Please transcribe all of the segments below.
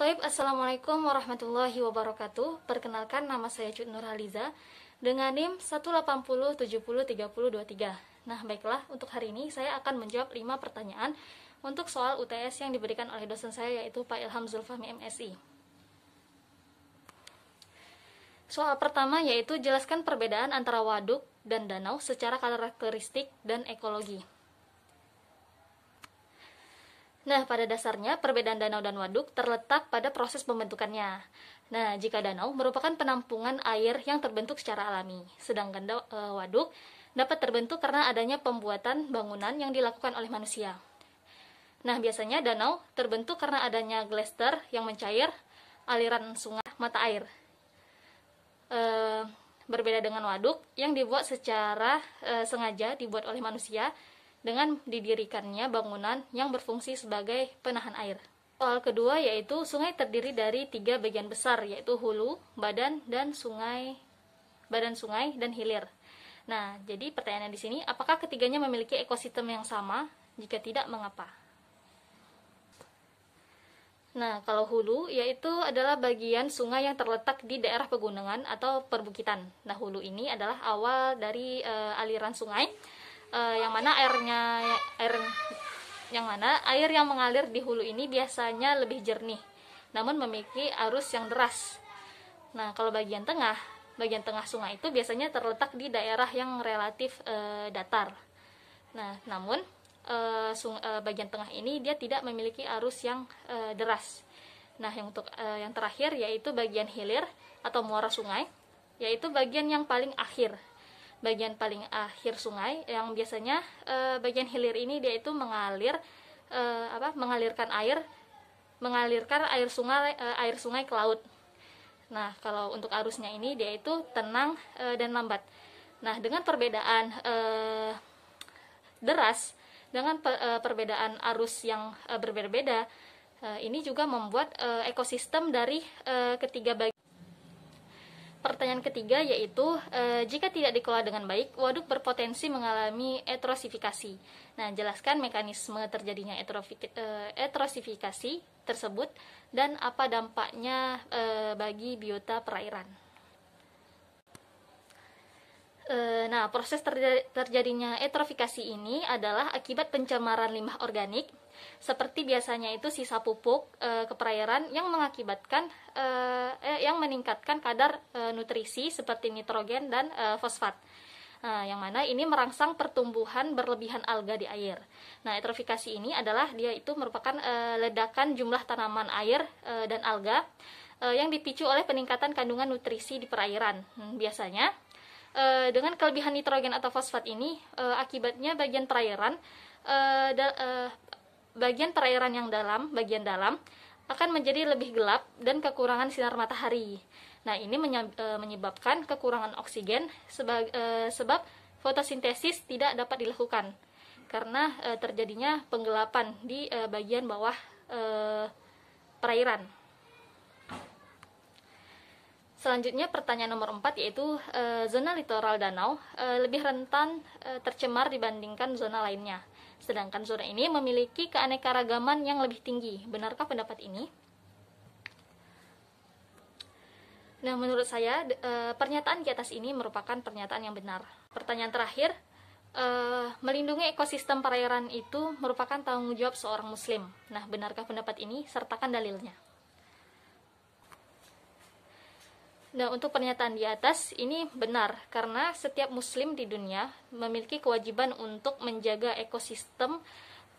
Taib, Assalamualaikum warahmatullahi wabarakatuh. Perkenalkan nama saya Cut Nur Haliza dengan NIM 180703023. Nah, baiklah, untuk hari ini saya akan menjawab 5 pertanyaan untuk soal UTS yang diberikan oleh dosen saya yaitu Pak Ilham Zulfahmi MSI. Soal pertama yaitu jelaskan perbedaan antara waduk dan danau secara karakteristik dan ekologi. Nah, pada dasarnya perbedaan danau dan waduk terletak pada proses pembentukannya. Nah, jika danau merupakan penampungan air yang terbentuk secara alami, sedangkan e, waduk dapat terbentuk karena adanya pembuatan bangunan yang dilakukan oleh manusia. Nah, biasanya danau terbentuk karena adanya glaster yang mencair aliran sungai mata air. E, berbeda dengan waduk yang dibuat secara e, sengaja dibuat oleh manusia dengan didirikannya bangunan yang berfungsi sebagai penahan air. Soal kedua yaitu sungai terdiri dari tiga bagian besar yaitu hulu, badan, dan sungai badan sungai dan hilir. Nah, jadi pertanyaannya di sini, apakah ketiganya memiliki ekosistem yang sama? Jika tidak, mengapa? Nah, kalau hulu yaitu adalah bagian sungai yang terletak di daerah pegunungan atau perbukitan. Nah, hulu ini adalah awal dari e, aliran sungai uh, yang mana airnya air yang mana air yang mengalir di hulu ini biasanya lebih jernih, namun memiliki arus yang deras. Nah, kalau bagian tengah, bagian tengah sungai itu biasanya terletak di daerah yang relatif e, datar. Nah, namun e, sung, e, bagian tengah ini dia tidak memiliki arus yang e, deras. Nah, yang untuk e, yang terakhir yaitu bagian hilir atau muara sungai, yaitu bagian yang paling akhir bagian paling akhir sungai yang biasanya e, bagian hilir ini dia itu mengalir e, apa mengalirkan air mengalirkan air sungai e, air sungai ke laut. Nah, kalau untuk arusnya ini dia itu tenang e, dan lambat. Nah, dengan perbedaan e, deras dengan per, e, perbedaan arus yang e, berbeda-beda, e, ini juga membuat e, ekosistem dari e, ketiga bagian pertanyaan ketiga yaitu e, jika tidak dikelola dengan baik, waduk berpotensi mengalami etrosifikasi. Nah, jelaskan mekanisme terjadinya eh, etrosifikasi tersebut dan apa dampaknya e, bagi biota perairan. nah, proses terjadinya etrofikasi ini adalah akibat pencemaran limbah organik seperti biasanya itu sisa pupuk e, eh, keperairan yang mengakibatkan e, eh, yang meningkatkan kadar e, nutrisi seperti nitrogen dan e, fosfat. Nah, yang mana ini merangsang pertumbuhan berlebihan alga di air. Nah, eutrofikasi ini adalah dia itu merupakan e, ledakan jumlah tanaman air e, dan alga e, yang dipicu oleh peningkatan kandungan nutrisi di perairan. Hmm, biasanya e, dengan kelebihan nitrogen atau fosfat ini e, akibatnya bagian perairan e, da, e, bagian perairan yang dalam, bagian dalam akan menjadi lebih gelap dan kekurangan sinar matahari. Nah, ini e, menyebabkan kekurangan oksigen sebab, e, sebab fotosintesis tidak dapat dilakukan karena e, terjadinya penggelapan di bagian bawah perairan. Selanjutnya pertanyaan nomor 4 yaitu e, zona litoral danau e, lebih rentan e, tercemar dibandingkan zona lainnya. Sedangkan zona ini memiliki keanekaragaman yang lebih tinggi. Benarkah pendapat ini? Nah, menurut saya e, pernyataan di atas ini merupakan pernyataan yang benar. Pertanyaan terakhir, e, melindungi ekosistem perairan itu merupakan tanggung jawab seorang muslim. Nah, benarkah pendapat ini? Sertakan dalilnya. Nah, untuk pernyataan di atas ini benar karena setiap muslim di dunia memiliki kewajiban untuk menjaga ekosistem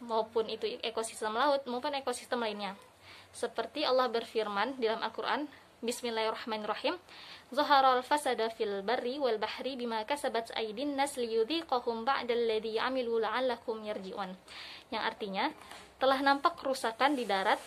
maupun itu ekosistem laut maupun ekosistem lainnya. Seperti Allah berfirman dalam Al-Qur'an, Bismillahirrahmanirrahim. Zaharal fasada fil barri wal bahri bima kasabat aydin nas liyudhiqahum ba'dal ladzi amilu la'allakum yarji'un. Yang artinya, telah nampak kerusakan di darat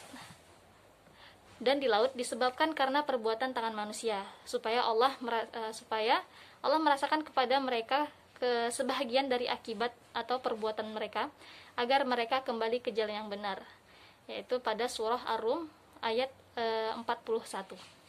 dan di laut disebabkan karena perbuatan tangan manusia supaya Allah e, supaya Allah merasakan kepada mereka ke sebahagian dari akibat atau perbuatan mereka agar mereka kembali ke jalan yang benar yaitu pada surah Ar-Rum ayat 41 e,